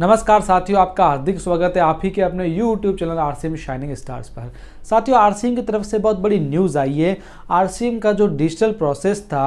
नमस्कार साथियों आपका हार्दिक स्वागत है आप ही के अपने YouTube channel RCM shining stars पर साथियों आर की तरफ से बहुत बड़ी न्यूज़ आई है आर का जो डिजिटल प्रोसेस था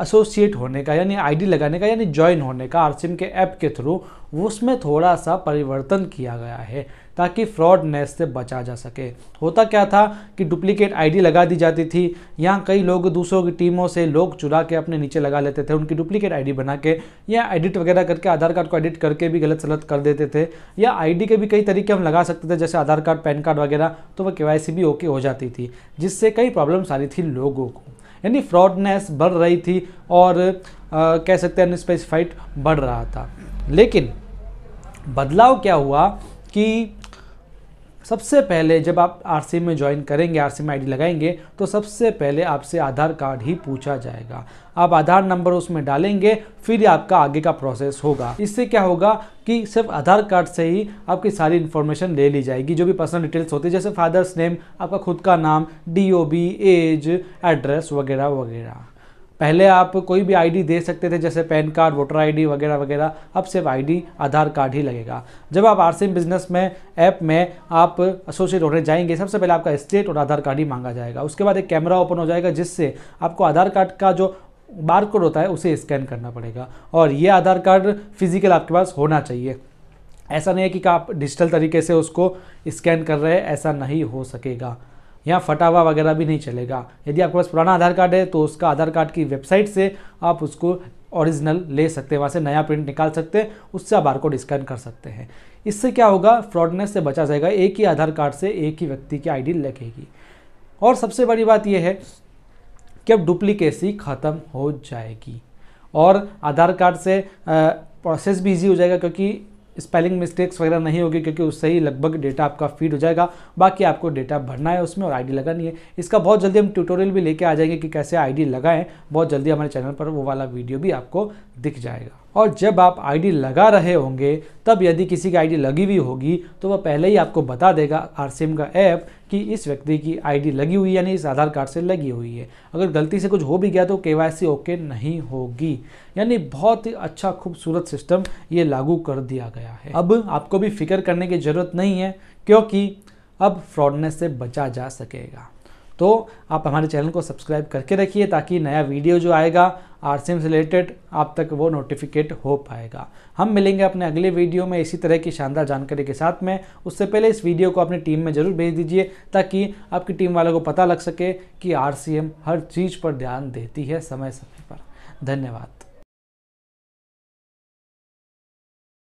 एसोसिएट होने का यानी आईडी लगाने का यानी ज्वाइन होने का आरसीएम के ऐप के थ्रू उसमें थोड़ा सा परिवर्तन किया गया है ताकि फ्रॉडनेस से बचा जा सके होता क्या था कि डुप्लीकेट आईडी लगा दी जाती थी यहाँ कई लोग दूसरों की टीमों से लोग चुरा के अपने नीचे लगा लेते थे उनकी डुप्लीकेट आईडी बना के या एडिट वगैरह करके आधार कार्ड को एडिट करके भी गलत सलत कर देते थे या आईडी के भी कई तरीके हम लगा सकते थे जैसे आधार कार्ड पैन कार्ड वगैरह तो वह के भी ओके हो जाती थी जिससे कई प्रॉब्लम्स आ रही थी लोगों को यानी फ्रॉडनेस बढ़ रही थी और आ, कह सकते हैं अनस्पेसिफाइड बढ़ रहा था लेकिन बदलाव क्या हुआ कि सबसे पहले जब आप आर में ज्वाइन करेंगे आर में आईडी लगाएंगे तो सबसे पहले आपसे आधार कार्ड ही पूछा जाएगा आप आधार नंबर उसमें डालेंगे फिर आपका आगे का प्रोसेस होगा इससे क्या होगा कि सिर्फ आधार कार्ड से ही आपकी सारी इन्फॉर्मेशन ले ली जाएगी जो भी पर्सनल डिटेल्स होती है जैसे फादर्स नेम आपका खुद का नाम डी एज एड्रेस वगैरह वगैरह पहले आप कोई भी आईडी दे सकते थे जैसे पैन कार्ड वोटर आईडी वगैरह वगैरह अब सिर्फ आईडी आधार कार्ड ही लगेगा जब आप आर बिजनेस में ऐप में आप एसोसिएट होने जाएंगे सबसे पहले आपका स्टेट और आधार कार्ड ही मांगा जाएगा उसके बाद एक कैमरा ओपन हो जाएगा जिससे आपको आधार कार्ड का जो बार कोड होता है उसे स्कैन करना पड़ेगा और ये आधार कार्ड फिजिकल आपके पास होना चाहिए ऐसा नहीं है कि आप डिजिटल तरीके से उसको स्कैन कर रहे हैं ऐसा नहीं हो सकेगा यहाँ फटावा वगैरह भी नहीं चलेगा यदि आपके पास पुराना आधार कार्ड है तो उसका आधार कार्ड की वेबसाइट से आप उसको ओरिजिनल ले सकते हैं वहाँ से नया प्रिंट निकाल सकते हैं उससे आप बार कोड स्कैन कर सकते हैं इससे क्या होगा फ्रॉडनेस से बचा जाएगा एक ही आधार कार्ड से एक ही व्यक्ति की आईडी लगेगी और सबसे बड़ी बात यह है कि अब डुप्लीकेसी ख़त्म हो जाएगी और आधार कार्ड से प्रोसेस भी ईजी हो जाएगा क्योंकि स्पेलिंग मिस्टेक्स वगैरह नहीं होगी क्योंकि उससे ही लगभग डेटा आपका फीड हो जाएगा बाकी आपको डेटा भरना है उसमें और आईडी लगानी है इसका बहुत जल्दी हम ट्यूटोरियल भी लेके आ जाएंगे कि कैसे आईडी लगाएं बहुत जल्दी हमारे चैनल पर वो वाला वीडियो भी आपको दिख जाएगा और जब आप आईडी लगा रहे होंगे तब यदि किसी की आईडी लगी हुई होगी तो वह पहले ही आपको बता देगा आरसीएम का ऐप कि इस व्यक्ति की आईडी लगी हुई यानी इस आधार कार्ड से लगी हुई है अगर गलती से कुछ हो भी गया तो के ओके नहीं होगी यानी बहुत ही अच्छा खूबसूरत सिस्टम ये लागू कर दिया गया है अब आपको भी फिक्र करने की ज़रूरत नहीं है क्योंकि अब फ्रॉडनेस से बचा जा सकेगा तो आप हमारे चैनल को सब्सक्राइब करके रखिए ताकि नया वीडियो जो आएगा आर से रिलेटेड आप तक वो नोटिफिकेट हो पाएगा हम मिलेंगे अपने अगले वीडियो में इसी तरह की शानदार जानकारी के साथ में उससे पहले इस वीडियो को अपनी टीम में ज़रूर भेज दीजिए ताकि आपकी टीम वालों को पता लग सके कि आर हर चीज़ पर ध्यान देती है समय समय पर धन्यवाद